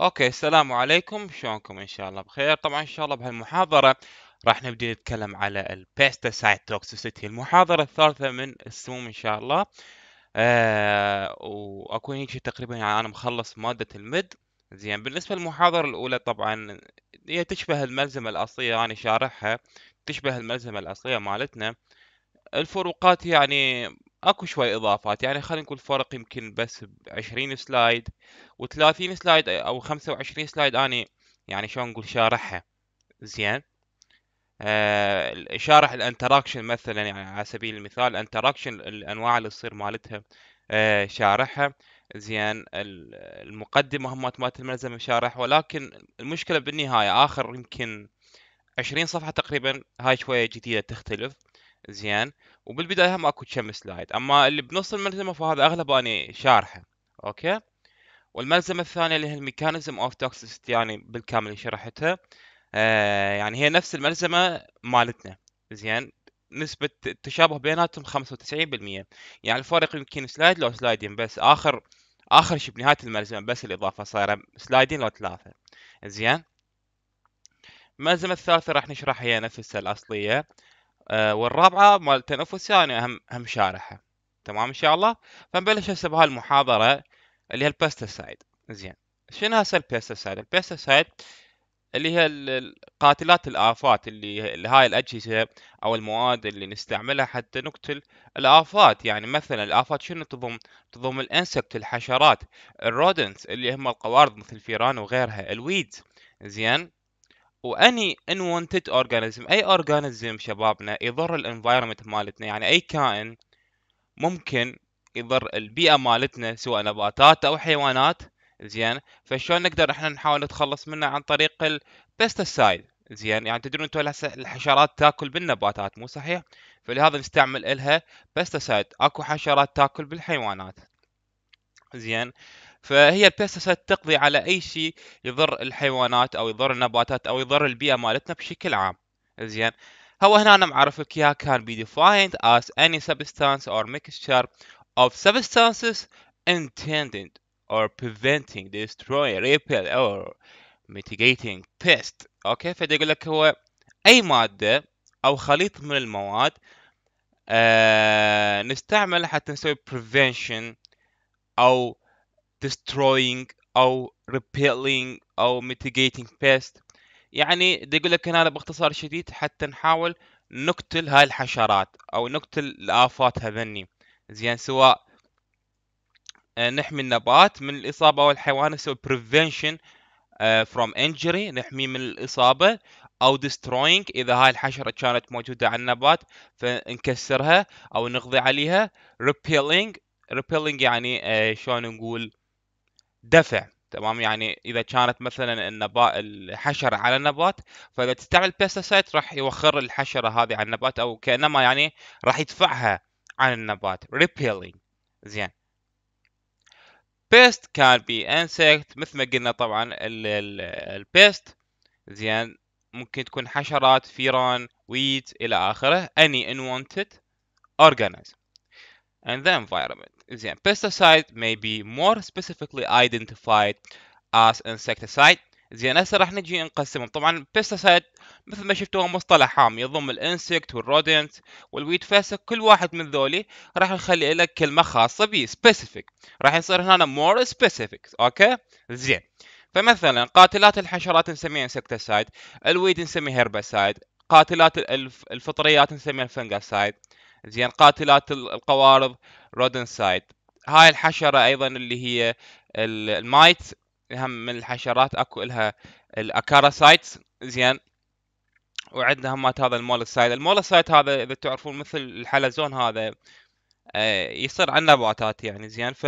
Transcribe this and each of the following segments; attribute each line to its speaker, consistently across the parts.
Speaker 1: اوكي السلام عليكم شلونكم ان شاء الله بخير طبعا ان شاء الله بهالمحاضرة راح نبدي نتكلم على البيستاسايد توكسيسيتي المحاضرة الثالثة من السموم ان شاء الله آه واكون هيك تقريبا يعني انا مخلص مادة المد زين بالنسبة للمحاضرة الاولى طبعا هي تشبه الملزمة الاصلية انا يعني شارحها تشبه الملزمة الاصلية مالتنا الفروقات يعني اكو شوي اضافات يعني خلينا نقول فرق يمكن بس ب 20 سلايد و30 سلايد او 25 سلايد اني يعني شلون نقول شارحها زين آه شارح الانتراكشن مثلا يعني على سبيل المثال الانتراكشن الانواع اللي تصير مالتها آه شارحها زين المقدمه همات مالت الملزمه شارح ولكن المشكله بالنهايه اخر يمكن 20 صفحه تقريبا هاي شويه جديده تختلف زين وبالبدايه هم اكو كم سلايد اما اللي بنص الملزمه فهذا اغلب اني شارحه اوكي والملزمه الثانيه اللي هي الميكانيزم اوف توكسيستي يعني بالكامل شرحتها آه يعني هي نفس الملزمه مالتنا زين نسبة التشابه بيناتهم 95% يعني الفرق يمكن سلايد لو سلايدين بس اخر اخر شيء بنهاية الملزمة بس الاضافة صايرة سلايدين لو ثلاثة زين الملزمة الثالثة راح نشرحها هي نفسها الاصلية آه والرابعه مال التنفس يعني اهم اهم شارحه تمام ان شاء الله فنبلش هسه المحاضره اللي هي البيستسايد زين شنو هسه البيستسايد البيستسايد اللي هي قاتلات الافات اللي هاي الاجهزه او المواد اللي نستعملها حتى نقتل الافات يعني مثلا الافات شنو تضم تضم الانسكت الحشرات الرودنس اللي هم القوارض مثل الفيران وغيرها الويدز زين واني ان وونتد اورجانيزم اي اورجانيزم شبابنا يضر الانفايرمنت مالتنا يعني اي كائن ممكن يضر البيئه مالتنا سواء نباتات او حيوانات زين فشلون نقدر احنا نحاول نتخلص منه عن طريق البيستسايد زين يعني تدرون انتم الحشرات تاكل بالنباتات مو صحيح فلهذا نستعمل لها بيستسايد اكو حشرات تاكل بالحيوانات زين فهي البيستسايد تقضي على اي شيء يضر الحيوانات او يضر النباتات او يضر البيئه مالتنا بشكل عام زين هو هنا أنا معرف لك اياها كان be defined as any substance or mixture of substances intended or preventing, destroying, repel or mitigating pest. اوكي فدي يقول لك هو اي ماده او خليط من المواد آه نستعمل حتى نسوي prevention او destroying او repelling او mitigating pest يعني دي يقول لك هنا باختصار شديد حتى نحاول نقتل هاي الحشرات او نقتل الافات هذني زين سواء آه، نحمي النبات من الاصابه او الحيوان نسوي prevention آه، from injury نحميه من الاصابه او destroying اذا هاي الحشره كانت موجوده على النبات فنكسرها او نقضي عليها repelling repelling يعني آه، شلون نقول دفع تمام يعني اذا كانت مثلا النبات الحشره على النبات فاذا تستعمل بيستسايد راح يوخر الحشره هذه على النبات او كانما يعني راح يدفعها عن النبات ريبيلينج زين بيست كان بي انسكت مثل ما قلنا طبعا البيست زين ممكن تكون حشرات فيران ويت الى اخره any unwanted organism and ذا environment the pesticide may be more specifically identified as insecticide زين هسه راح نجي نقسمهم طبعا بيستسايد مثل ما شفتوا مصطلح عام يضم الانسكت والرودنت والويت فاسك كل واحد من ذولي راح نخلي لك كلمه خاصه به specific راح يصير هنا more specific اوكي زين فمثلا قاتلات الحشرات نسميها انسكتسايد الويد نسميها هيربسايد قاتلات الفطريات نسميها فنجسايد زين قاتلات القوارض رودنسايد هاي الحشرة أيضا اللي هي المايت هم من الحشرات اكو لها الاكاراسايتس زين وعندنا همات هذا المولسايد المولسايد هذا اذا تعرفون مثل الحلزون هذا آه، يصير على النباتات يعني زين ف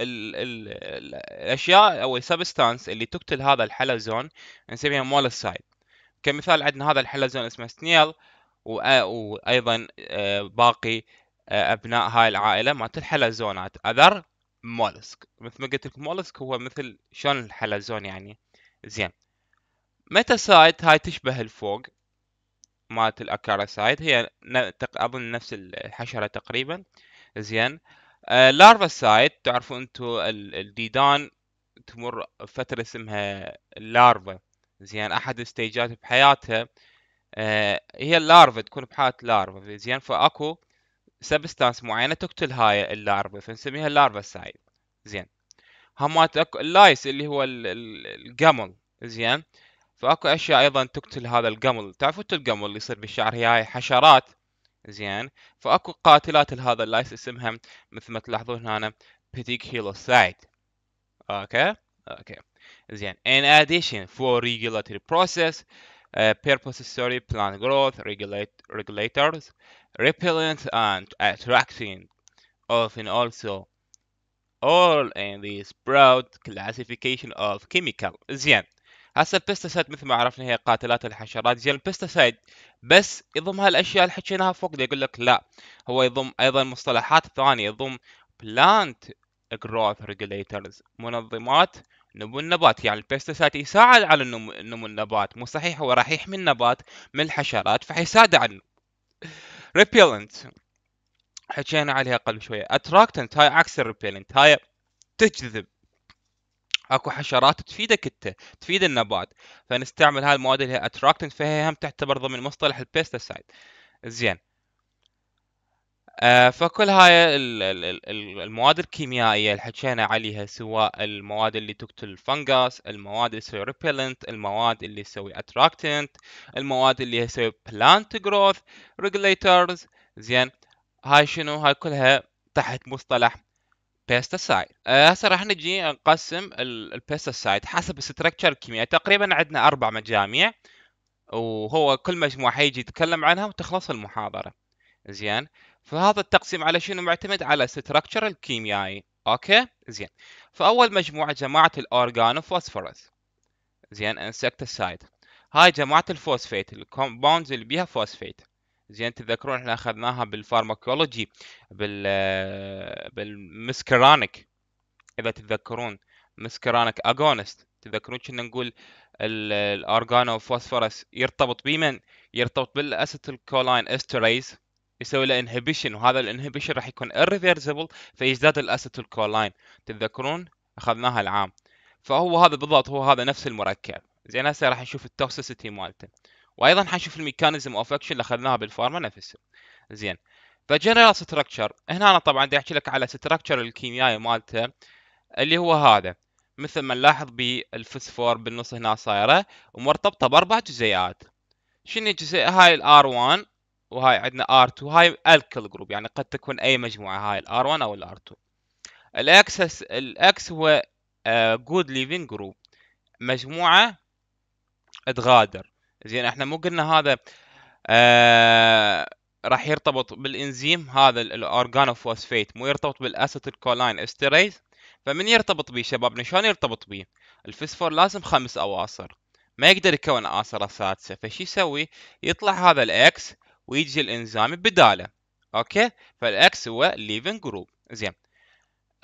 Speaker 1: الاشياء او السبستانس اللي تقتل هذا الحلزون نسميها مولسايد كمثال عندنا هذا الحلزون اسمه سنيل آه، وايضا آه، باقي آه، ابناء هاي العائله مالت الحلزونات اذر مولسك مثل ما قلت لك مولسك هو مثل شلون الحلزون يعني زين ميتاسايت هاي تشبه الفوق مالت الاكاروسايت هي اظن نفس الحشره تقريبا زين لارفا سايت تعرفوا انتو الديدان تمر فتره اسمها لارفا زين احد الستيجات بحياتها آه، هي اللارفا تكون بحالة لارفا زين فاكو سبستانس معينه تقتل هاي اللارفا فنسميها اللارفا سايد زين همات اكو اللايس اللي هو القمل زين فاكو اشياء ايضا تقتل هذا القمل تعرفون القمل اللي يصير بالشعر هي هاي حشرات زين فاكو قاتلات لهذا اللايس اسمها مثل ما تلاحظون هنا بيتيكيلوسايد اوكي اوكي زين in addition فور regulatory process purpose story plant growth regulate regulators repellent and attracting often also all in this broad classification of chemical زين هسه البستسايد مثل ما عرفنا هي قاتلات الحشرات زين البستسايد بس يضم هالاشياء اللي حكيناها فوق ده يقول لك لا هو يضم ايضا مصطلحات ثانيه يضم plant growth regulators منظمات نمو النبات يعني البيستسايد يساعد على نمو النبات مو صحيح هو راح يحمي النبات من الحشرات فحيساعده عنه ريبيلنت حكينا عليها قبل شويه اتراكتنت هاي عكس الريبيلنت هاي تجذب اكو حشرات تفيدك انت تفيد النبات فنستعمل هاي المواد اللي هي اتراكتنت فهي هم تعتبر ضمن مصطلح البيستسايد زين آه، فكل هاي المواد الكيميائية اللي حكينا عليها سواء المواد اللي تقتل الفنجاس المواد اللي تسوي ريبيلنت المواد اللي تسوي اتراكتنت المواد اللي تسوي بلانت جروث ريجليترز زين هاي شنو هاي كلها تحت مصطلح بيستسايد آه، هسه راح نجي نقسم البيستسايد حسب الستركتشر الكيميائي تقريبا عندنا اربع مجاميع وهو كل مجموعة حيجي يتكلم عنها وتخلص المحاضرة زين فهذا التقسيم على شنو معتمد على ستراكشر الكيميائي اوكي زين فاول مجموعه جماعه الاورجانو فوسفورس زين انسكتسايد هاي جماعه الفوسفيت الكومباوندز اللي بيها فوسفيت زين تذكرون احنا اخذناها بالفارماكولوجي بال بالمسكرانك اذا تتذكرون مسكرانك اغونست تذكرون كنا نقول الاورجانو فوسفورس يرتبط بمن يرتبط بالاسيتيل كولين استريز يسوي له انهبيشن وهذا الانهبيشن راح يكون irreversible فيزداد الاسيتيلكولاين تتذكرون اخذناها العام فهو هذا بالضبط هو هذا نفس المركب زين هسه راح نشوف التوكسيسيتي مالته وايضا حنشوف الميكانيزم اوف اكشن اللي اخذناها بالفارما نفسه زين فجنرال ستراكشر هنا انا طبعا بدي احكي لك على ستراكشر الكيميائي مالته اللي هو هذا مثل ما نلاحظ بالفسفور بالنص هنا صايره ومرتبطه باربع جزيئات شنو الجزيئه هاي الار 1 وهاي عندنا R2 هاي الكل جروب يعني قد تكون أي مجموعة هاي الار 1 أو الار 2 الأكسس الأكس هو جود ليفين جروب مجموعة تغادر زين احنا مو قلنا هذا آه راح يرتبط بالانزيم هذا الاورجانوفوسفيت مو يرتبط بالاسيت الكولاين استيريز فمن يرتبط به شبابنا شلون يرتبط به الفسفور لازم خمس اواصر ما يقدر يكون اواصر سادسه فشي يسوي يطلع هذا الاكس ويجي الانزيم بداله اوكي فالاكس هو leaving جروب زين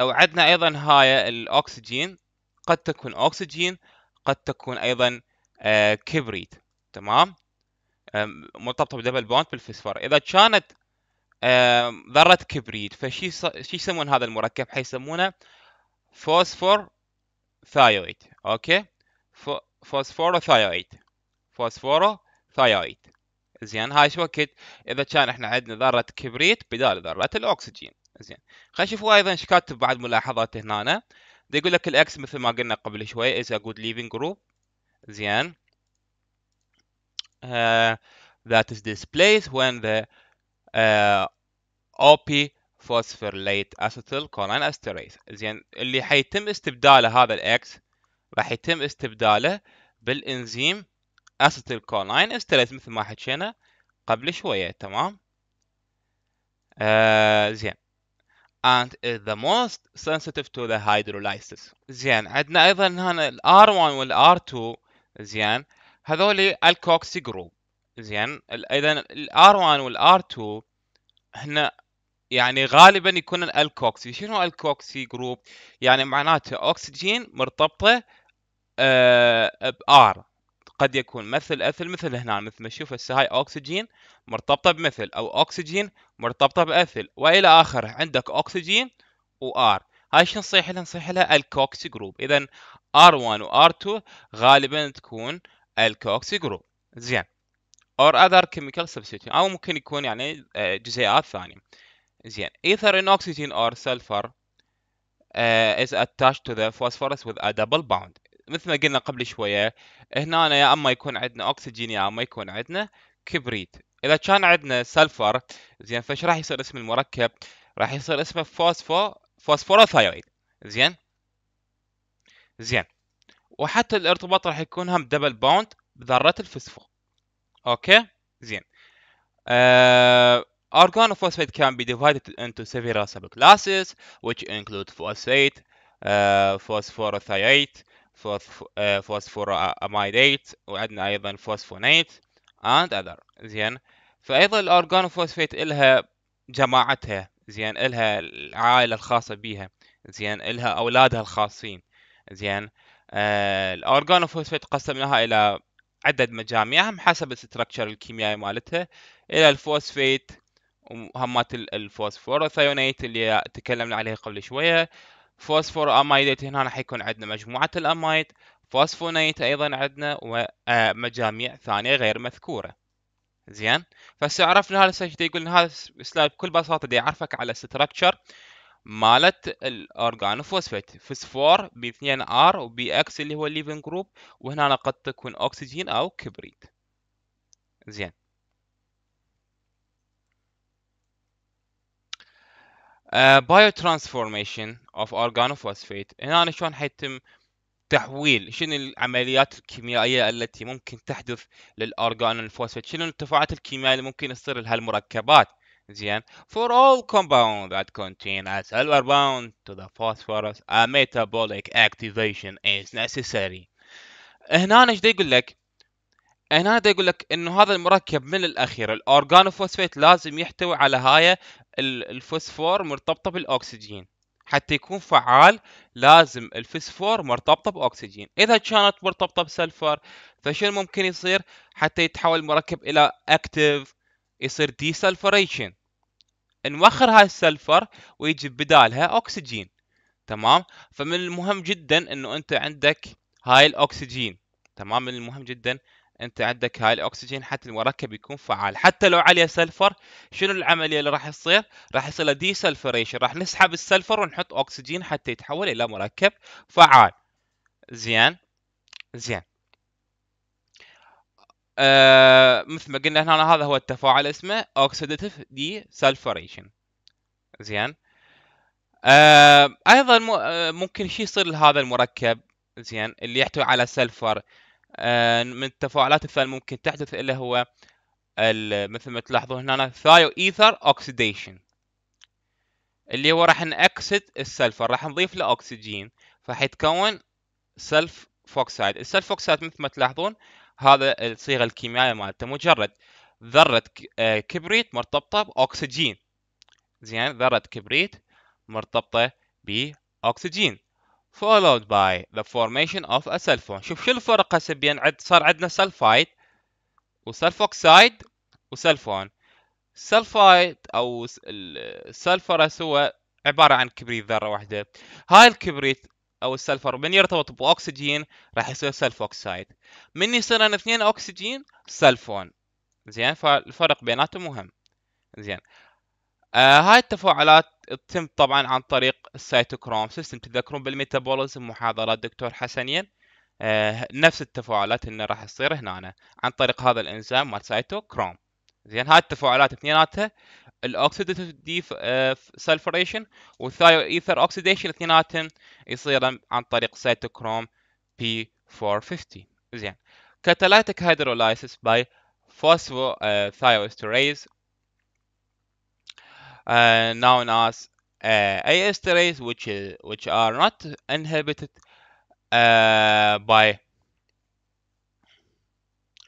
Speaker 1: او عندنا ايضا هاي الاكسجين قد تكون اكسجين قد تكون ايضا آه كبريت تمام مرتبطه بدبل بوند بالفسفور اذا كانت آه ذره كبريت فشي شي يسمون هذا المركب حيسمونه فوسفور ثايويت اوكي فوسفورو ثايويت فوسفورو ثايويت زين هاي شو وقت اذا كان احنا عندنا ذره كبريت بدال ذره الاكسجين زين خلينا نشوف ايضا ايش كاتب بعد ملاحظات هنا يقول لك الاكس مثل ما قلنا قبل شوي is a good ليفنج group زين uh, that is displaced when the uh, آه، OP phosphorylate كولين esterase زين اللي حيتم استبداله هذا الاكس راح يتم استبداله بالانزيم اسيتيل كولاين استلت مثل ما حكينا قبل شوية تمام آه زين and is the most sensitive to the hydrolysis زين عندنا ايضا هنا ال R1 وال R2 زين هذول الكوكسي جروب زين اذا ال R1 وال R2 هنا يعني غالبا يكون الكوكسي شنو الكوكسي جروب يعني معناته اكسجين مرتبطه آه ب R قد يكون مثل أثل مثل هنا مثل ما تشوف هسه هاي اوكسجين مرتبطة بمثل أو اوكسجين مرتبطة بأثل وإلى آخره عندك اوكسجين وآر هاي شو نصيح لها؟ نصيح لها الكوكسي جروب إذا R1 و R2 غالبا تكون الكوكسي جروب زين or other chemical substitute أو ممكن يكون يعني آه، جزيئات ثانية زين ايثر ان اوكسجين اور سلفر uh, is attached to the phosphorus with a double bond مثل ما قلنا قبل شويه هنا يا اما يكون عندنا اكسجين يا اما يكون عندنا كبريت اذا كان عندنا سلفر زين فايش راح يصير اسم المركب راح يصير اسمه فوسفو فوسفوروثايريد زين زين وحتى الارتباط راح يكون هم دبل باوند بذرة الفوسفو اوكي زين آه... Organophosphate can be divided into several subclasses which include phosphate, uh, آه، phosphorothioate, آه، فوسفوراميدات وعندنا ايضا فوسفونات اند اذر زين فايضا الاورجانوفوسفيت الها جماعتها زين الها العائله الخاصه بيها زين الها اولادها الخاصين زين آه الاورجانوفوسفيت قسمناها الى عدد مجاميعهم حسب الستركتشر الكيميائي مالتها الى الفوسفيت وهمات الفوسفوروثايونات اللي تكلمنا عليه قبل شويه فوسفور امايديت هنا حيكون عندنا مجموعة الامايد فوسفونيت ايضا عندنا ومجاميع آه، ثانية غير مذكورة زين فهسه عرفنا هذا الشيء يقول ان هذا السلايد بكل بساطه دي يعرفك على ستراكشر مالت الاورجانوفوسفيت فسفور بي 2 ار وبي اكس اللي هو الليفنج جروب وهنا قد تكون اكسجين او كبريت زين بايو ترانسفورميشن اوف اورجانوفوسفيت هنا شلون حيتم تحويل شنو العمليات الكيميائيه التي ممكن تحدث للاورجانوفوسفيت شنو التفاعلات الكيميائيه اللي ممكن تصير لهالمركبات زين for all compound that contain a silver bound to the phosphorus a metabolic activation is necessary هنا ايش يقول لك هنا دا يقول لك انه هذا المركب من الاخير الاورجانوفوسفيت لازم يحتوي على هاي الفوسفور مرتبطه بالاكسجين حتى يكون فعال لازم الفوسفور مرتبطه باكسجين اذا كانت مرتبطه بسلفر فشنو ممكن يصير حتى يتحول المركب الى اكتيف يصير دي نوخر هاي السلفر ويجي بدالها اكسجين تمام فمن المهم جدا انه انت عندك هاي الاكسجين تمام من المهم جدا انت عندك هاي الاكسجين حتى المركب يكون فعال حتى لو عليه سلفر شنو العمليه اللي راح تصير راح يصير دي سلفريشن راح نسحب السلفر ونحط اكسجين حتى يتحول الى مركب فعال زين زين آه مثل ما قلنا هنا هذا هو التفاعل اسمه اوكسيديتيف دي سلفريشن زين آه ايضا آه، ممكن شيء يصير لهذا المركب زين اللي يحتوي على سلفر آه، من التفاعلات الثانية ممكن تحدث اللي هو مثل ما تلاحظون هنا ثايو ايثر اوكسيديشن اللي هو راح نأكسد السلفر راح نضيف له اكسجين فحيتكون سلف فوكسايد السلف فوكسايد مثل ما تلاحظون هذا الصيغه الكيميائيه مالته مجرد ذره آه، كبريت مرتبطه باكسجين زين ذره كبريت مرتبطه باكسجين followed by the formation of a sulfone شوف شو الفرق هسه بين عد صار عندنا سلفايد وسلفوكسايد وسلفون سلفايد او السلفرس هو عبارة عن كبريت ذرة واحدة هاي الكبريت او السلفر من يرتبط باكسجين راح يصير سلفوكسايد من يصير انا اثنين اكسجين سلفون زين فالفرق بيناتهم مهم زين آه هاي التفاعلات تتم طبعا عن طريق السيتوكروم سيستم تذكرون بالميتابوليزم محاضرة دكتور حسنين آه نفس التفاعلات اللي راح تصير هنا أنا عن طريق هذا الانزيم مال سيتوكروم زين هاي التفاعلات اثنيناتها الاوكسيديتيف دي آه، سلفريشن والثايو ايثر اوكسيديشن اثنيناتهم يصير عن طريق سيتوكروم بي 450 زين كاتاليتيك هيدرولايسس باي فوسفو ثايوستيريز Uh, known as uh, asterase, which uh, which are not inhibited by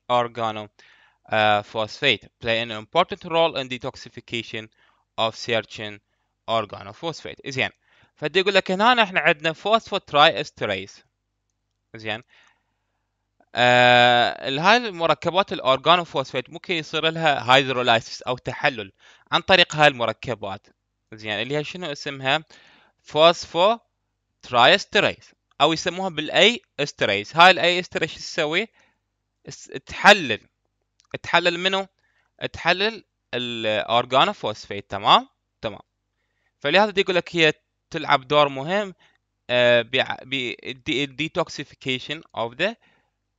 Speaker 1: organophosphate, play an important role in detoxification of certain organophosphate. زين فدي يقول لك هنا احنا عندنا فوسفوتراي زين آه هاي المركبات الاورجانوفوسفيت ممكن يصير لها هيدرولايسيس او تحلل عن طريق هاي المركبات زين اللي هي شنو اسمها فوسفو ترايستريز او يسموها بالاي استريز هاي الاي استريز شو تسوي تحلل تحلل منو تحلل الاورجانوفوسفيت تمام تمام فلهذا يقول لك هي تلعب دور مهم آه، بالديتوكسيفيكيشن اوف ذا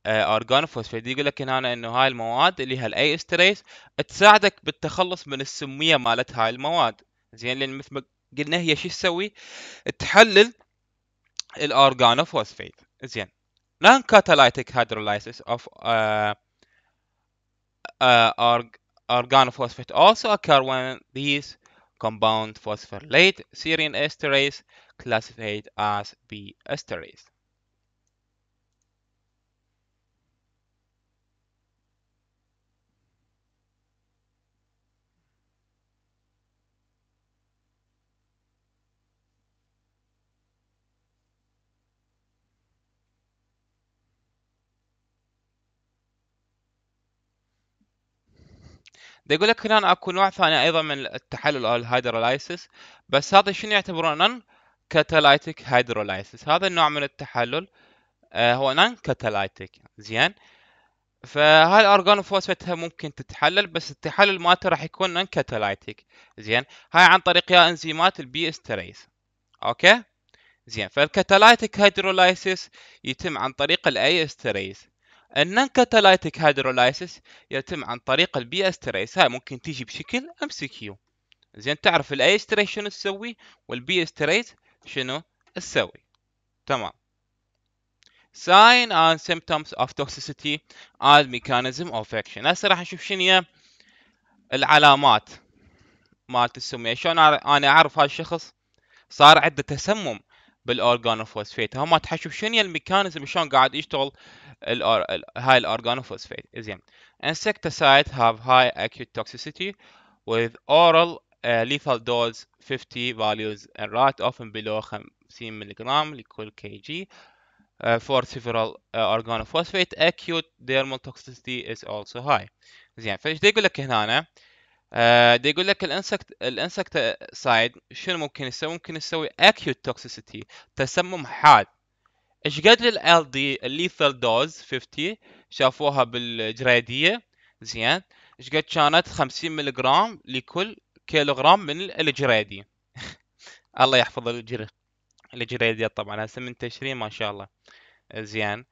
Speaker 1: اورجانو آه، فوسفيد يقول لك هنا انه هاي المواد اللي هي الاي استريس تساعدك بالتخلص من السميه مالت هاي المواد زين لان مثل ما قلنا هي شو تسوي؟ تحلل الاورجانو فوسفيد زين non catalytic hydrolysis of uh, organophosphate also occur when these compound phosphorylate serine esterase classified as B esterase ده يقول لك هنا اكو نوع ثاني ايضا من التحلل او الهيدرولايسيس بس هذا شنو يعتبره نون كاتاليتيك هيدرولايسيس هذا النوع من التحلل آه، هو نون كاتاليتيك زين فهاي الاورجانوفوسفتها ممكن تتحلل بس التحلل مالته راح يكون نون كاتاليتيك زين هاي عن طريق يا انزيمات البي استريز اوكي زين فالكاتاليتيك هيدروليسيس يتم عن طريق الاي استريز النانكاتالايتيك هيدروليسيس يتم عن طريق البي اس تريس هاي ممكن تيجي بشكل ام سي كيو زين تعرف الاي اس تريس شنو تسوي والبي اس تريس شنو تسوي تمام ساين and symptoms of toxicity and ميكانيزم of action هسه راح نشوف شنو هي العلامات مالت السميه شلون انا اعرف هذا الشخص صار عنده تسمم بالاورجانوفوسفيت هم تحشوا شنو الميكانيزم شلون قاعد يشتغل الار... هاي الاورجانوفوسفيت زين انسكتسايد هاف هاي اكيوت توكسيسيتي with oral uh, lethal 50 values and right often below 50 milligram لكل كي جي for several uh, organophosphate acute dermal toxicity is also زين فايش يقول لك هنا آه دي يقول لك الانسكت الانسكت سايد شنو ممكن يسوي؟ ممكن يسوي اكيوت توكسيسيتي تسمم حاد ايش قدر ال دي الليثال دوز 50 شافوها بالجريديه زين ايش قد كانت 50 ملغ لكل كيلوغرام من الجريدي الله يحفظ الجري الجريديه طبعا هسه منتشرين ما شاء الله زين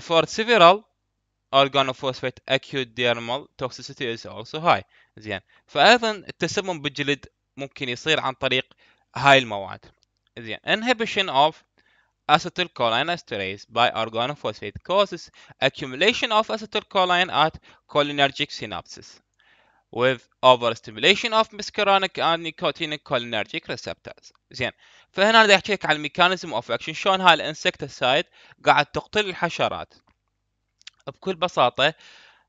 Speaker 1: فور آه، سيفيرال several organophosphate acute dermal toxicity is also high زين فايضا التسمم بالجلد ممكن يصير عن طريق هاي المواد زين inhibition of acetylcholine esterase by organophosphate causes accumulation of acetylcholine at cholinergic synapses with overstimulation of muscarinic and nicotinic cholinergic receptors. زين فهنا بدي احكي لك عن الميكانيزم اوف اكشن شلون هاي الانسكتسايد قاعد تقتل الحشرات بكل بساطه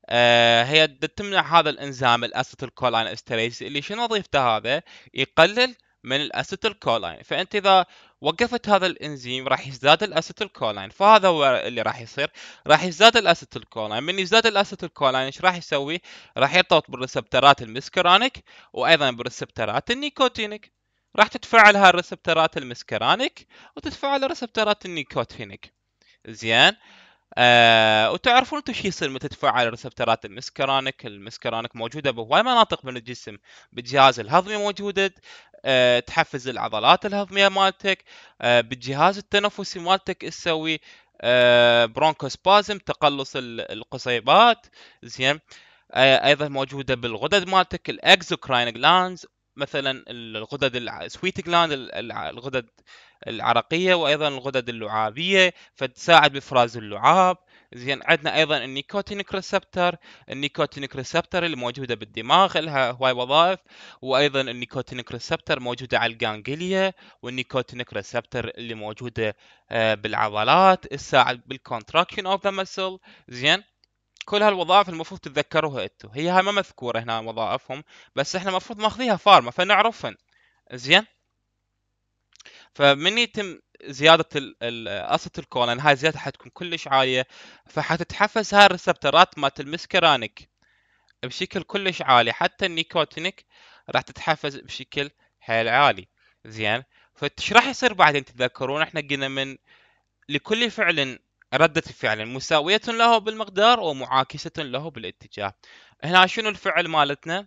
Speaker 1: آه، هي تمنع هذا الانزيم الاسيتيل كولاين استريز اللي شنو وظيفته هذا؟ يقلل من الاسيتيل كولاين فانت اذا وقفت هذا الانزيم راح يزداد الاسيتيل كولاين فهذا هو اللي راح يصير راح يزداد الاسيتيل كولاين من يزداد الاسيتيل كولاين ايش راح يسوي راح يرتبط بالريسبترات المسكرانيك وايضا بالريسبترات النيكوتينيك راح تتفعل هاي الريسبترات المسكرانيك وتتفعل ريسبترات النيكوتينيك زين آه وتعرفون انتم شو يصير متى تفعل ريسبترات المسكرانك، المسكرانك موجوده بهواي مناطق من الجسم، بالجهاز الهضمي موجوده آه تحفز العضلات الهضميه مالتك، آه بالجهاز التنفسي مالتك تسوي آه برونكوسبازم تقلص القصيبات زين آه ايضا موجوده بالغدد مالتك الاكزوكراين جلانز مثلا الغدد السويت جلاند الغدد العرقيه وايضا الغدد اللعابيه فتساعد بافراز اللعاب زين عندنا ايضا النيكوتينيك ريسبتر النيكوتينيك ريسبتر اللي موجوده بالدماغ لها هواي وظائف وايضا النيكوتينيك ريسبتر موجوده على الجانجليا والنيكوتينيك ريسبتر اللي موجوده آه، بالعضلات تساعد بالكونتراكشن اوف ذا مسل زين كل هالوظائف المفروض تتذكروها انتم هي هاي ما مذكوره هنا وظائفهم بس احنا المفروض ماخذيها فارما فنعرفهن زين فمن يتم زياده قصه الكولن يعني هاي زياده حتكون كلش عاليه فحتتحفز هاي الريسبترات مالت المسكرانك بشكل كلش عالي حتى النيكوتينك راح تتحفز بشكل حيل عالي زين فايش راح يصير بعدين تتذكرون احنا قلنا من لكل فعل ردة الفعل مساوية له بالمقدار ومعاكسة له بالاتجاه هنا شنو الفعل مالتنا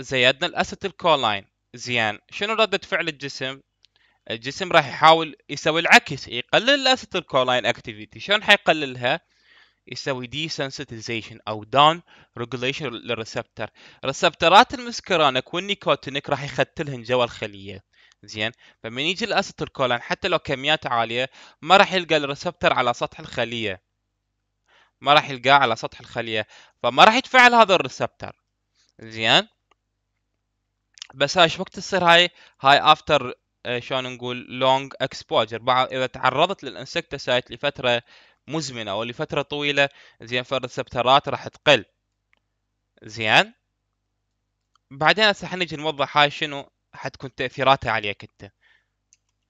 Speaker 1: زيدنا الاسيتيل كولاين زين شنو ردة فعل الجسم الجسم راح يحاول يسوي العكس يقلل الاسيتيل كولاين اكتيفيتي شلون حيقللها يسوي دي سنسيتيزيشن او داون ريجوليشن للريسبتر ريسبترات المسكرانك والنيكوتينك راح يختلهن جوا الخليه زين فمن يجي الاسيتيلكولين حتى لو كميات عاليه ما راح يلقى الريسبتر على سطح الخليه ما راح يلقاه على سطح الخليه فما راح يتفعل هذا الريسبتر زين بس هاي ايش وقت تصير هاي هاي افتر آه، شلون نقول لونج اكسبوجر بعد اذا تعرضت للانسكتسايت لفتره مزمنه او لفتره طويله زين فالريسبترات راح تقل زين بعدين هسه حنجي نوضح هاي شنو حتكون تأثيراتها عليك أنت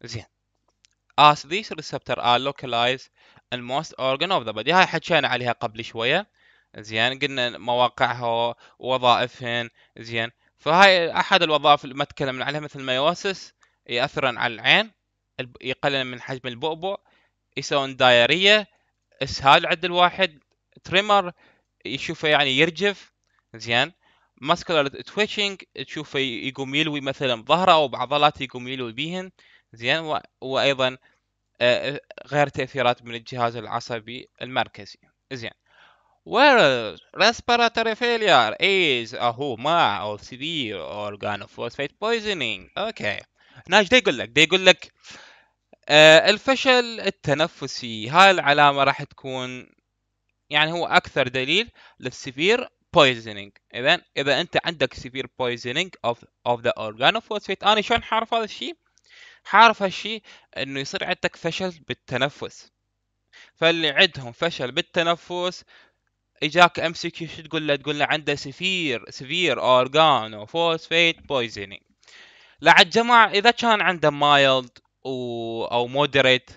Speaker 1: زين as these receptor are localized in most organ of the body هاي حكينا عليها قبل شوية زين قلنا مواقعها ووظائفهن زين فهاي أحد الوظائف اللي ما تكلمنا عليها مثل الميوسس يأثرن على العين يقلل من حجم البؤبؤ يسوون دايرية إسهال عند الواحد تريمر يشوفه يعني يرجف زين ماسكولار تويتشنج تشوفه يقوم يلوي مثلا ظهره او بعضلاته يقوم يلوي بيهن زين وايضا آه، غير تاثيرات من الجهاز العصبي المركزي زين Whereas respiratory failure is a homa of severe organophosphate poisoning. اوكي. ناج دا يقول لك دا يقول لك آه الفشل التنفسي هاي العلامة راح تكون يعني هو أكثر دليل للسفير poisoning اذا اذا انت عندك severe poisoning of اوف the organophosphate انا شلون حعرف هذا الشيء؟ حعرف هالشيء انه يصير عندك فشل بالتنفس فاللي عندهم فشل بالتنفس اجاك ام سي كيو شو تقول له؟ تقول له عنده سيفير سيفير اورجانوفوسفيت بويزنينج لا لعد جماعه اذا كان عنده مايلد و... او مودريت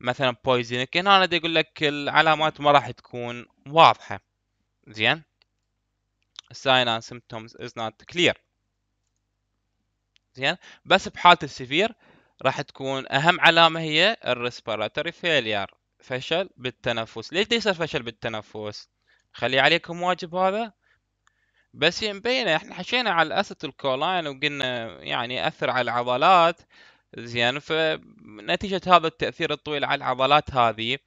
Speaker 1: مثلا بويزنينج هنا انا اقول لك العلامات ما راح تكون واضحه. زين؟ sign and symptoms is not clear زين بس بحالة السيفير راح تكون أهم علامة هي الريسبيراتوري فيلير فشل بالتنفس ليش يصير فشل بالتنفس خلي عليكم واجب هذا بس مبينة احنا حشينا على الاسيت الكولاين وقلنا يعني اثر على العضلات زين فنتيجة هذا التأثير الطويل على العضلات هذه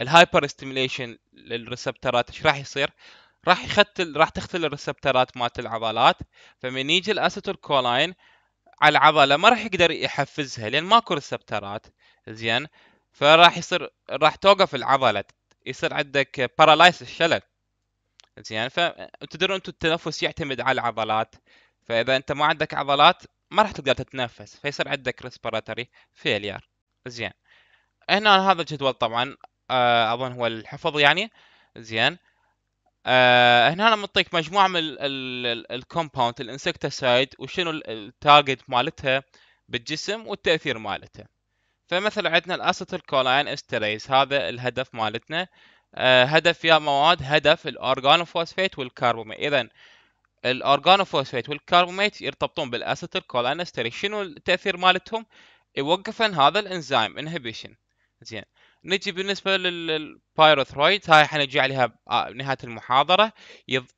Speaker 1: الهايبر ستيميليشن للريسبترات ايش راح يصير؟ راح يختل راح تختل الريسبترات مالت العضلات فمن يجي الاسيتيل كولاين على العضله ما راح يقدر يحفزها لان ماكو ريسبترات زين فراح يصير راح توقف العضله يصير عندك بارالايس الشلل زين فتدرون انتم التنفس يعتمد على العضلات فاذا انت ما عندك عضلات ما راح تقدر تتنفس فيصير عندك ريسبيراتوري فيلير زين هنا هذا الجدول طبعا آه، اظن هو الحفظ يعني زين آه هنا انا معطيك مجموعه من الكومباوند الانسكتسايد وشنو التارجت مالتها بالجسم والتاثير مالتها فمثلا عندنا الاسيتيلكولاين استريز هذا الهدف مالتنا آه هدف يا مواد هدف الاورجانوفوسفيت والكربوميت اذا الاورجانوفوسفيت والكربوميت يرتبطون بالاسيتيلكولاين استريز شنو التاثير مالتهم يوقفن هذا الانزيم انهبيشن زين نجي بالنسبه للبايروثرويد هاي حنجي عليها بنهايه آه، المحاضره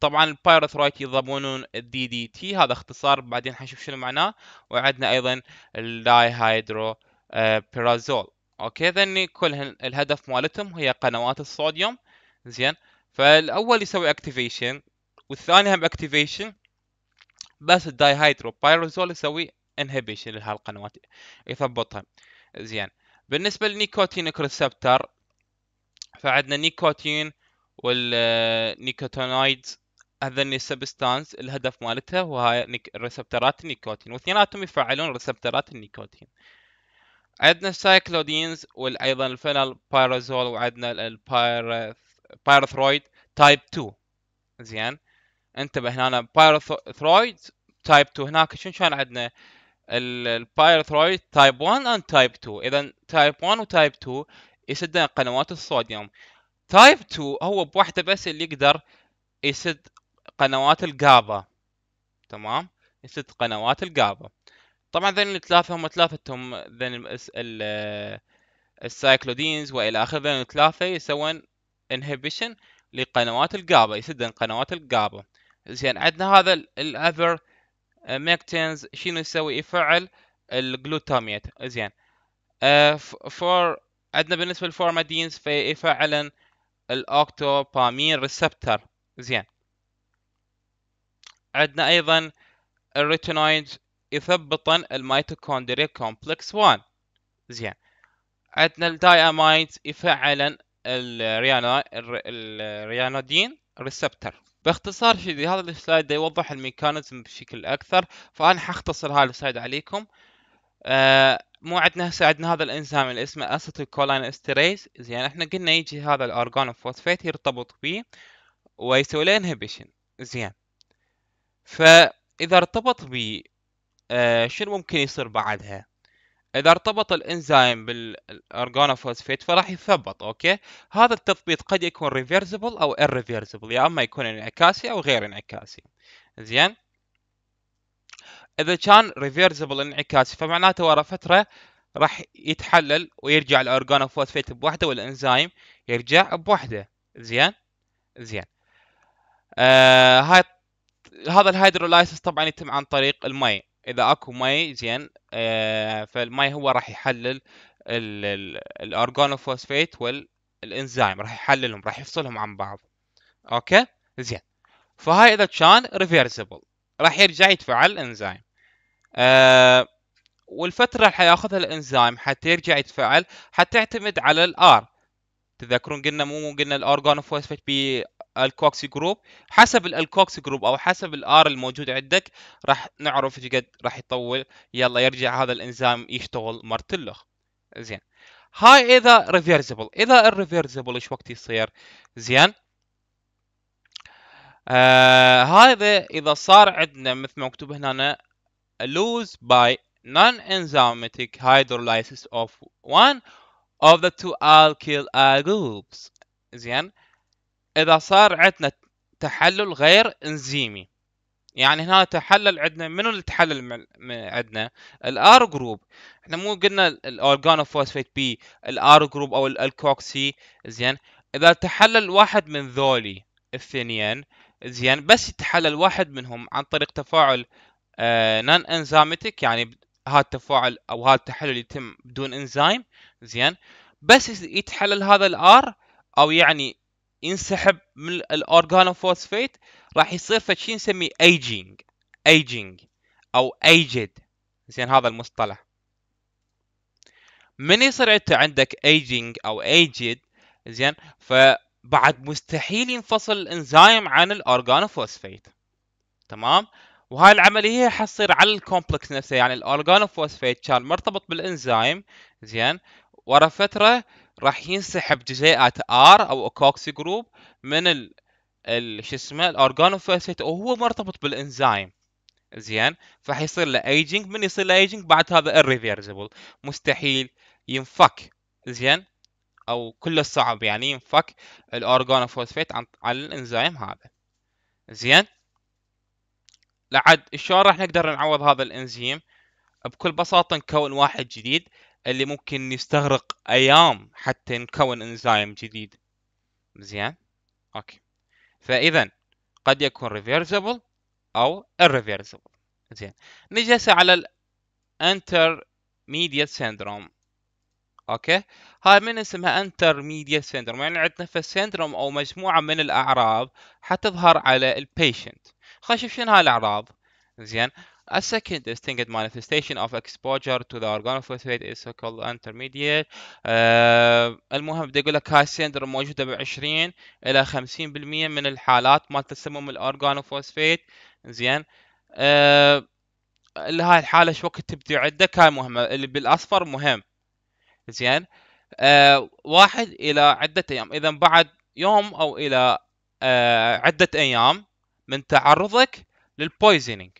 Speaker 1: طبعا البايروثرويد يضمنون الدي دي تي هذا اختصار بعدين حنشوف شنو معناه وعندنا ايضا الداي هيدرو بيرازول اوكي ذني كل الهدف مالتهم هي قنوات الصوديوم زين فالاول يسوي اكتيفيشن والثاني هم اكتيفيشن بس الداي هيدرو بيرازول يسوي انهبيشن لهالقنوات يثبطها زين بالنسبه للنيكوتين ريسبتر فعندنا نيكوتين والنيكوتينويد هذا السبستانس الهدف مالتها وهاي ريسبترات النيكوتين واثنيناتهم يفعلون ريسبترات النيكوتين عندنا السايكلودينز وايضا الفينال بايرازول وعندنا البايرثرويد تايب 2 زين انتبه هنا بايرثرويد تايب 2 هناك شنو كان عندنا البايرثرويد تايب 1 اند تايب 2 اذا تايب 1 وتايب 2 يسدن قنوات الصوديوم تايب 2 هو بوحده بس اللي يقدر يسد قنوات الجابا تمام يسد قنوات الجابا طبعا ذين الثلاثه هم ثلاثتهم ذين السايكلودينز والى اخره ذين الثلاثه يسوون انهبيشن لقنوات الجابا يسدن قنوات الجابا زين عندنا هذا الاذر ميكتينز آه، شنو يسوي يفعل الجلوتاميت زين آه، فور عندنا بالنسبه للفورمادينز فيفعلن الاوكتوبامين ريسبتر زين عندنا ايضا الريتينويد يثبطن الميتوكوندريا كومبلكس 1 زين عندنا الدايامايد يفعلن الريانودين ريسبتر باختصار شذي هذا السلايد يوضح الميكانيزم بشكل اكثر فانا حختصر هذا السلايد عليكم آه مو عندنا هسه عندنا هذا الانزيم اللي اسمه اسيتيل كولين استريز زين احنا قلنا يجي هذا الاورجانو فوسفيت يرتبط به ويسوي له انهبيشن زين فاذا ارتبط به آه شنو ممكن يصير بعدها اذا ارتبط الانزيم بالارجانوفوسفيت فراح يثبط اوكي هذا التثبيط قد يكون ريفيرسيبل او ايرفيرسبل يا اما يكون انعكاسي او غير انعكاسي زين اذا كان ريفيرسيبل انعكاسي فمعناته ورا فتره راح يتحلل ويرجع الارجانوفوسفيت بوحده والانزيم يرجع بوحده زين زين آه هاي هذا الهيدروليسس طبعا يتم عن طريق المي اذا اكو مي زين آه فالمي هو راح يحلل الارجونوفوسفيت والانزيم راح يحللهم راح يفصلهم عن بعض اوكي زين فهاي اذا كان ريفيرسيبل راح يرجع يتفعل الانزيم آه والفترة اللي حياخذها الانزيم حتى يرجع يتفعل حتعتمد على الار تذكرون قلنا مو قلنا الاورجانوفوسفيت بي الكوكسي جروب حسب الكوكسي جروب او حسب الار الموجود عندك راح نعرف قد راح يطول يلا يرجع هذا الانزيم يشتغل مرتين زين هاي اذا ريفيرسبل اذا الريفيرسبل ايش وقت يصير زين آه هذا اذا صار عندنا مثل ما مكتوب هنا lose by non-enzymatic hydrolysis of one of the two alkyl groups زين اذا صار عندنا تحلل غير انزيمي يعني هنا تحلل عندنا منو اللي تحلل عندنا الار جروب احنا مو قلنا الاورجانوفوسفيت بي الار جروب او الالكوكسي زين اذا تحلل واحد من ذولي الثنيين زين بس يتحلل واحد منهم عن طريق تفاعل آه انزيماتيك يعني هذا التفاعل او هذا التحلل يتم بدون انزيم زين بس يتحلل هذا الار او يعني ينسحب من الاورجانوفوسفيت راح يصير فشي نسميه ايجينج ايجينج او ايجد زين هذا المصطلح من يصير انت عندك ايجينج او ايجد زين فبعد مستحيل ينفصل الانزيم عن الاورجانوفوسفيت تمام وهاي العملية هي حتصير على الكومبلكس نفسه يعني الاورجانوفوسفيت كان مرتبط بالانزيم زين ورا فترة راح ينسحب جزيئات ار او اكوكسي جروب من ال, ال... شو اسمه الاورجانوفوسفيت وهو مرتبط بالانزيم زين فحيصير له ايجنج من يصير له ايجنج بعد هذا الريفيرزبل مستحيل ينفك زين او كله صعب يعني ينفك الاورجانوفوسفيت عن عن الانزيم هذا زين لعد شلون راح نقدر نعوض هذا الانزيم بكل بساطه نكون واحد جديد اللي ممكن يستغرق ايام حتى ينكون انزيم جديد زين اوكي فاذا قد يكون ريفيرسبل او irreversible زين نجي هسه على الانترميديت سيندروم اوكي هاي من اسمها انترميديت سيندروم يعني عندنا فالسيندروم او مجموعه من الاعراض حتظهر على البيشنت خلينا نشوف شنو هاي الاعراض زين A second distinct manifestation of exposure to the organophosphate is so-called intermediate. Uh, المهم بدي اقول لك هاي السيندروم موجوده ب 20 الى 50% من الحالات مال تسمم الاورجانوفوسفيت زين uh, اللي هاي الحاله شو وقت تبدي عندك هاي مهمه اللي بالاصفر مهم زين uh, واحد الى عده ايام اذا بعد يوم او الى uh, عده ايام من تعرضك للبويزنينج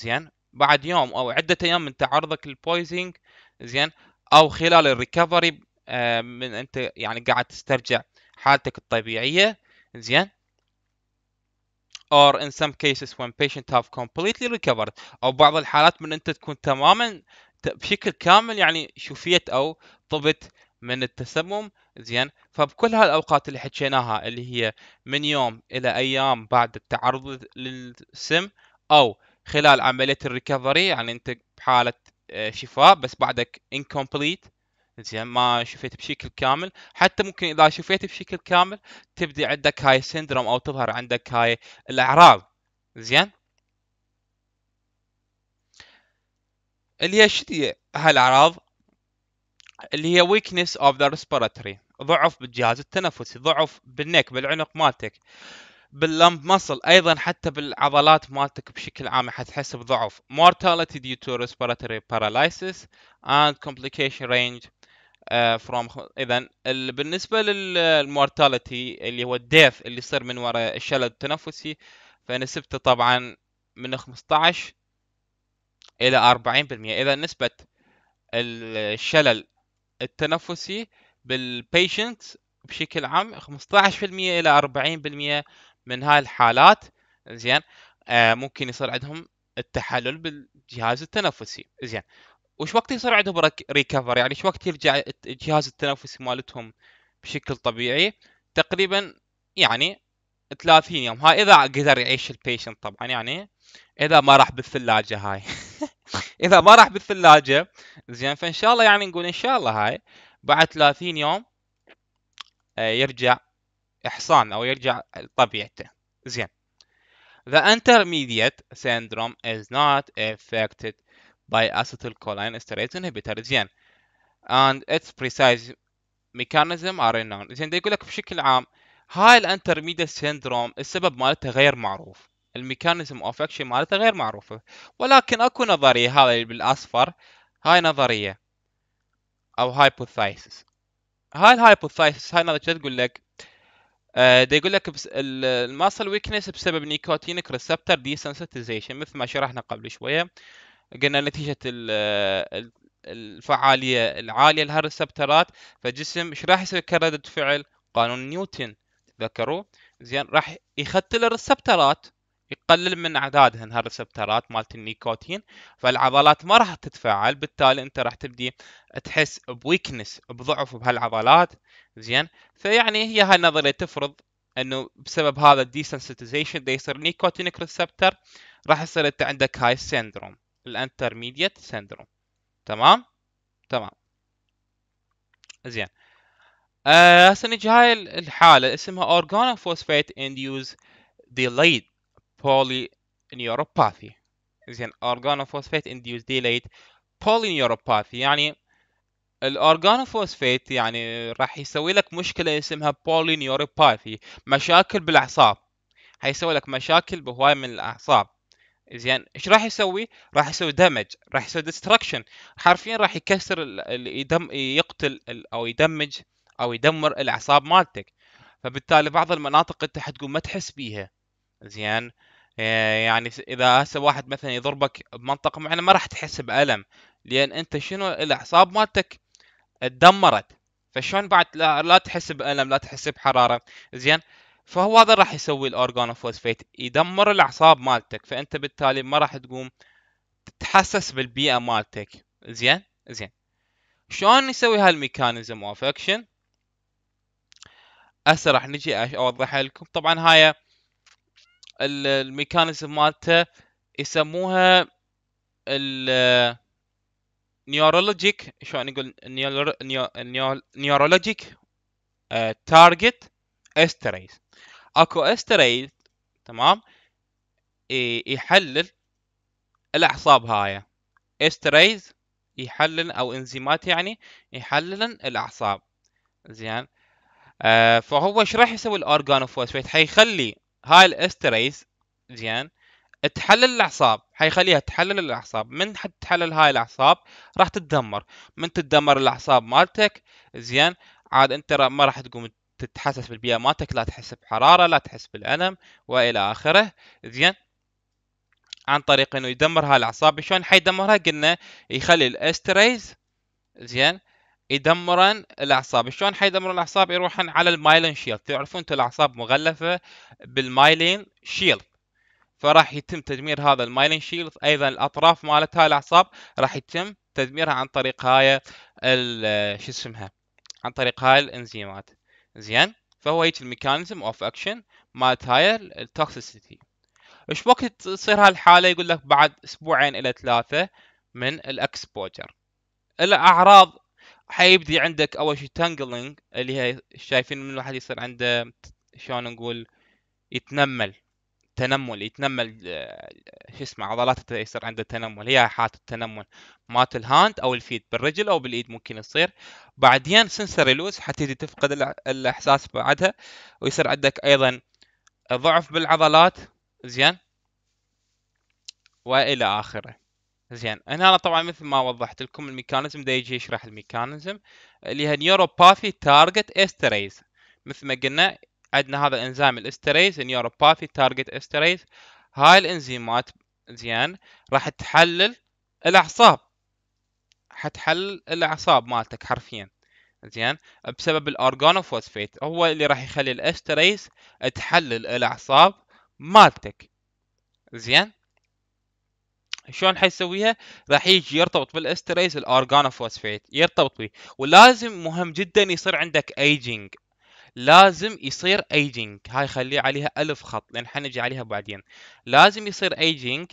Speaker 1: زين بعد يوم او عده ايام من تعرضك للبويزنج زين او خلال الريكفري آه، من انت يعني قاعد تسترجع حالتك الطبيعيه زين or in some cases when patient have completely recovered او بعض الحالات من انت تكون تماما بشكل كامل يعني شفيت او طبت من التسمم زين فبكل هالاوقات اللي حكيناها اللي هي من يوم الى ايام بعد التعرض للسم او خلال عمليه الريكفري يعني انت بحاله آه، شفاء بس بعدك انكمبليت زين ما شفيت بشكل كامل حتى ممكن اذا شفيت بشكل كامل تبدي عندك هاي سندروم او تظهر عندك هاي الاعراض زين اللي هي شدي هالاعراض اللي هي ويكنس اوف ذا ريسبيراتوري ضعف بالجهاز التنفسي ضعف بالنك بالعنق مالتك باللمب مصل ايضا حتى بالعضلات مالتك بشكل عام حتحس بضعف mortality due to respiratory paralysis and complication range uh, from اذا بالنسبه للمورتاليتي اللي هو الديث اللي يصير من وراء الشلل التنفسي فنسبته طبعا من 15 الى 40% اذا نسبه الشلل التنفسي بالبيشنت بشكل عام 15% الى 40% من هاي الحالات زين آه ممكن يصير عندهم التحلل بالجهاز التنفسي زين وش وقت يصير عندهم ريكفر يعني شو وقت يرجع الجهاز التنفسي مالتهم بشكل طبيعي تقريبا يعني 30 يوم هاي اذا قدر يعيش البيشنت طبعا يعني اذا ما راح بالثلاجه هاي اذا ما راح بالثلاجه زين فان شاء الله يعني نقول ان شاء الله هاي بعد 30 يوم آه، يرجع إحصان أو يرجع لطبيعته زين The intermediate syndrome is not affected by acetylcholine esterase inhibitor زين and its precise mechanism are unknown زين ده يقول لك بشكل عام هاي الانترميديت سيندروم السبب مالته غير معروف الميكانيزم اوف اكشن مالته غير معروفه ولكن اكو نظريه هذا بالاصفر هاي نظريه او هايبوثايسس هاي الهايبوثايسس هاي نظريه تقول لك آه، ده يقول لك الماسل ويكنس بسبب نيكوتينك ريسبتر دي سنسيتيزيشن مثل ما شرحنا قبل شويه قلنا نتيجه آه، الفعاليه العاليه لها الريسبترات فجسم ايش راح يسوي كردة فعل قانون نيوتن تذكروا زين راح يختل الريسبترات يقلل من اعدادهن هالريسبترات مالت النيكوتين فالعضلات ما راح تتفاعل بالتالي انت راح تبدي تحس بويكنس بضعف بهالعضلات زين فيعني هي هاي النظريه تفرض انه بسبب هذا الديسنسيتيزيشن دي يصير نيكوتينيك ريسبتر راح يصير انت عندك هاي السندروم الانترميديت سندروم تمام تمام زين آه، هسه آه نجي هاي الحاله اسمها اورجانوفوسفيت انديوز ديلايد polyneuropathy زين organophosphate induced delayed polyneuropathy يعني الاورجانوفوسفيت يعني راح يسوي لك مشكله اسمها بولينيوروباثي مشاكل بالاعصاب حيسوي لك مشاكل بهواي من الاعصاب زين ايش راح يسوي؟ راح يسوي دمج، راح يسوي ديستركشن، حرفيا راح يكسر يدم يقتل او يدمج او يدمر الاعصاب مالتك، فبالتالي بعض المناطق انت حتقوم ما تحس بيها، زين آه، يعني اذا هسه واحد مثلا يضربك بمنطقه معينه ما راح تحس بالم لان انت شنو الاعصاب مالتك تدمرت فشلون بعد لا, لا تحس بالم لا تحس بحراره زين فهو هذا راح يسوي الاورجانوفوسفيت يدمر الاعصاب مالتك فانت بالتالي ما راح تقوم تتحسس بالبيئه مالتك زين زين شلون يسوي هالميكانيزم اوف اكشن هسه راح نجي اوضحها لكم طبعا هاي الميكانيزم مالته يسموها ال نيورولوجيك شلون نقول نيورولوجيك تارجت استريز اكو استريز تمام يحلل الاعصاب هاي استريز يحلل او انزيمات يعني يحللن الاعصاب زين آه، فهو ايش راح يسوي الاورجانوفوسفيت حيخلي هاي الاستريز زين تحلل الاعصاب حيخليها تحلل الاعصاب من حد تحلل هاي الاعصاب راح تتدمر من تتدمر الاعصاب مالتك زين عاد انت ما راح تقوم تتحسس بالبيئه مالتك لا تحس بحراره لا تحس بالالم والى اخره زين عن طريق انه يدمر هاي الاعصاب شلون حيدمرها قلنا يخلي الاستريز زين يدمرن الاعصاب شلون حيدمرن الاعصاب يروحن على المايلين شيلد تعرفون انتم الاعصاب مغلفه بالمايلين شيلد فراح يتم تدمير هذا المايلين شيلد ايضا الاطراف مالت هاي الاعصاب راح يتم تدميرها عن طريق هاي شو اسمها عن طريق هاي الانزيمات زين فهو هيك الميكانيزم اوف اكشن مالت هاي التوكسيسيتي ايش وقت تصير هالحاله يقول لك بعد اسبوعين الى ثلاثه من الاكسبوجر الاعراض حيبدي عندك اول شيء تانجلينج اللي هي شايفين من الواحد يصير عنده شلون نقول يتنمل تنمل يتنمل آه، شو اسمه عضلاته يصير عنده تنمل هي حالة التنمل مات الهاند او الفيد بالرجل او بالايد ممكن يصير بعدين سنسري لوس حتبتدي تفقد الاحساس بعدها ويصير عندك ايضا ضعف بالعضلات زين والى اخره زين هنا أنا طبعا مثل ما وضحت لكم الميكانيزم دا يجي يشرح الميكانيزم اللي هي نيوروباثي تارجت استريز مثل ما قلنا عندنا هذا الانزيم الاستريز نيوروباثي تارجت استريز هاي الانزيمات زين راح تحلل الاعصاب حتحلل الاعصاب مالتك حرفيا زين بسبب الاورجانوفوسفيت هو اللي راح يخلي الاستريز تحلل الاعصاب مالتك زين شلون حيسويها؟ راح يجي يرتبط بالاستريز الارجانوفوسفيت يرتبط به ولازم مهم جدا يصير عندك ايجينج لازم يصير ايجينج هاي خليه عليها الف خط لان حنجي عليها بعدين لازم يصير ايجينج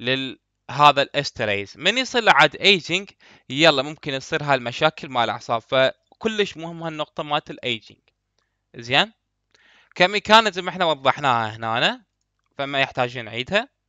Speaker 1: لل هذا الاستريز من يصير له عاد ايجينج يلا ممكن هاي هالمشاكل مال الاعصاب فكلش مهم هالنقطه مالت الايجينج زين كميكانيزم احنا وضحناها هنا فما يحتاج نعيدها